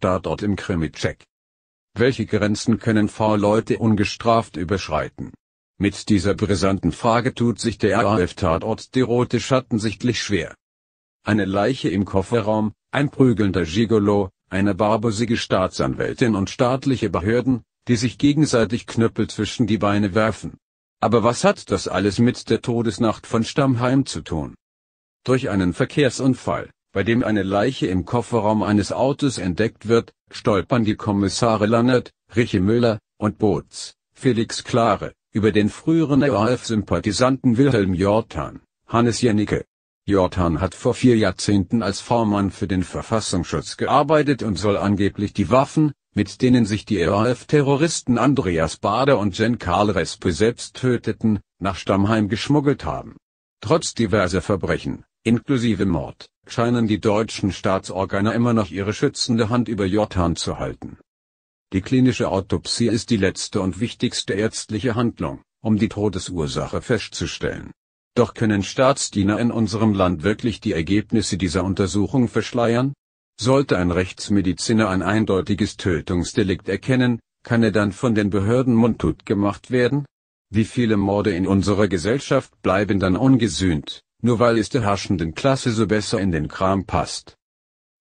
da dort im Krimi-Check. Welche Grenzen können V-Leute ungestraft überschreiten? Mit dieser brisanten Frage tut sich der RAF-Tatort die rote Schatten sichtlich schwer. Eine Leiche im Kofferraum, ein prügelnder Gigolo, eine barbusige Staatsanwältin und staatliche Behörden, die sich gegenseitig Knüppel zwischen die Beine werfen. Aber was hat das alles mit der Todesnacht von Stammheim zu tun? Durch einen Verkehrsunfall, bei dem eine Leiche im Kofferraum eines Autos entdeckt wird, stolpern die Kommissare Lannert, Riche Müller und Boots, Felix Klare, über den früheren RAF-Sympathisanten Wilhelm Jortan, Hannes Jenicke. Jortan hat vor vier Jahrzehnten als Vormann für den Verfassungsschutz gearbeitet und soll angeblich die Waffen, mit denen sich die RAF-Terroristen Andreas Bader und Jen Karl Respe selbst töteten, nach Stammheim geschmuggelt haben. Trotz diverser Verbrechen, inklusive Mord, scheinen die deutschen Staatsorgane immer noch ihre schützende Hand über Jordan zu halten. Die klinische Autopsie ist die letzte und wichtigste ärztliche Handlung, um die Todesursache festzustellen. Doch können Staatsdiener in unserem Land wirklich die Ergebnisse dieser Untersuchung verschleiern? Sollte ein Rechtsmediziner ein eindeutiges Tötungsdelikt erkennen, kann er dann von den Behörden mundtot gemacht werden? Wie viele Morde in unserer Gesellschaft bleiben dann ungesühnt? nur weil es der herrschenden Klasse so besser in den Kram passt.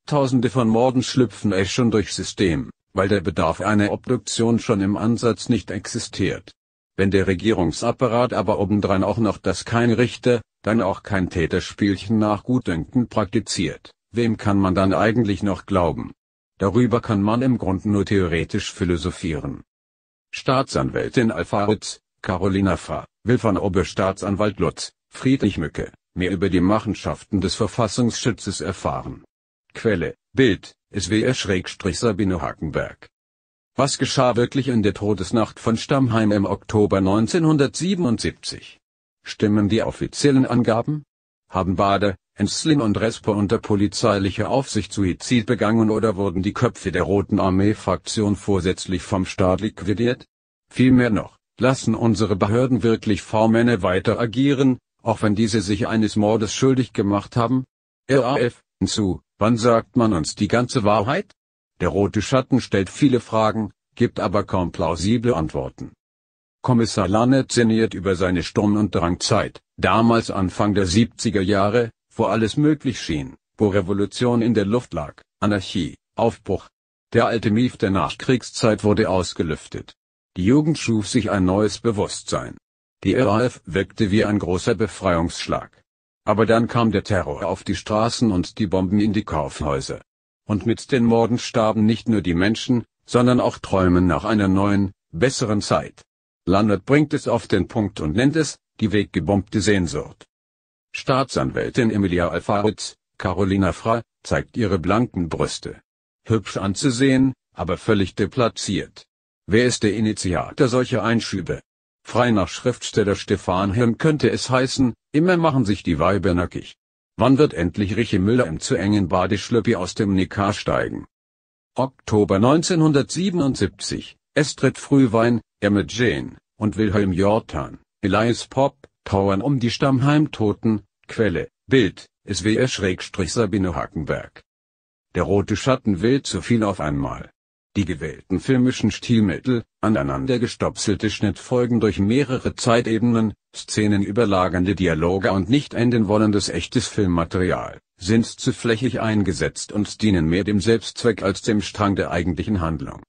Tausende von Morden schlüpfen es schon durchs System, weil der Bedarf einer Obduktion schon im Ansatz nicht existiert. Wenn der Regierungsapparat aber obendrein auch noch das kein Richter, dann auch kein Täterspielchen nach Gutdenken praktiziert, wem kann man dann eigentlich noch glauben? Darüber kann man im Grunde nur theoretisch philosophieren. Staatsanwältin Alfa Alfaritz, Carolina Fra, will von Oberstaatsanwalt Lutz, Friedrich Mücke, mehr über die Machenschaften des Verfassungsschützes erfahren. Quelle, Bild, SWR-Sabine Hackenberg. Was geschah wirklich in der Todesnacht von Stammheim im Oktober 1977? Stimmen die offiziellen Angaben? Haben Bader, Enslin und Respo unter polizeilicher Aufsicht Suizid begangen oder wurden die Köpfe der Roten Armee-Fraktion vorsätzlich vom Staat liquidiert? Vielmehr noch, lassen unsere Behörden wirklich V-Männer weiter agieren, auch wenn diese sich eines Mordes schuldig gemacht haben? RAF, hinzu, wann sagt man uns die ganze Wahrheit? Der rote Schatten stellt viele Fragen, gibt aber kaum plausible Antworten. Kommissar Lannet sinniert über seine Sturm- und Drangzeit, damals Anfang der 70er Jahre, wo alles möglich schien, wo Revolution in der Luft lag, Anarchie, Aufbruch. Der alte Mief der Nachkriegszeit wurde ausgelüftet. Die Jugend schuf sich ein neues Bewusstsein. Die RAF wirkte wie ein großer Befreiungsschlag. Aber dann kam der Terror auf die Straßen und die Bomben in die Kaufhäuser. Und mit den Morden starben nicht nur die Menschen, sondern auch Träumen nach einer neuen, besseren Zeit. Lannert bringt es auf den Punkt und nennt es, die weggebombte Sehnsucht. Staatsanwältin Emilia Alfaritz, Carolina Fra, zeigt ihre blanken Brüste. Hübsch anzusehen, aber völlig deplatziert. Wer ist der Initiator solcher Einschübe? Frei nach Schriftsteller Stefan Hirn könnte es heißen, immer machen sich die Weiber nackig. Wann wird endlich Riche Müller im zu engen Badeschlöppi aus dem Nikar steigen? Oktober 1977, Estrid Frühwein, Emmett Jane und Wilhelm Jortan, Elias Popp, trauern um die Stammheimtoten, Quelle, Bild, SWR-Sabine Hackenberg. Der rote Schatten will zu viel auf einmal. Die gewählten filmischen Stilmittel, aneinander aneinandergestopselte Schnittfolgen durch mehrere Zeitebenen, szenenüberlagernde Dialoge und nicht enden wollendes echtes Filmmaterial, sind zu flächig eingesetzt und dienen mehr dem Selbstzweck als dem Strang der eigentlichen Handlung.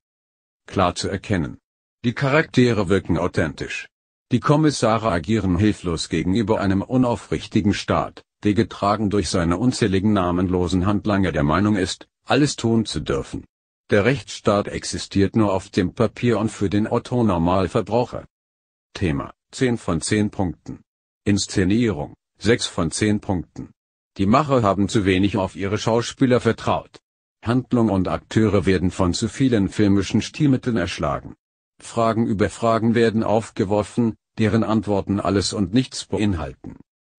Klar zu erkennen. Die Charaktere wirken authentisch. Die Kommissare agieren hilflos gegenüber einem unaufrichtigen Staat, der getragen durch seine unzähligen namenlosen Handlanger der Meinung ist, alles tun zu dürfen. Der Rechtsstaat existiert nur auf dem Papier und für den Otto Normalverbraucher. Thema 10 von 10 Punkten. Inszenierung 6 von 10 Punkten. Die Macher haben zu wenig auf ihre Schauspieler vertraut. Handlung und Akteure werden von zu vielen filmischen Stilmitteln erschlagen. Fragen über Fragen werden aufgeworfen, deren Antworten alles und nichts beinhalten.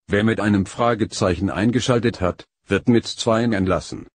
Wer mit einem Fragezeichen eingeschaltet hat, wird mit zweien entlassen.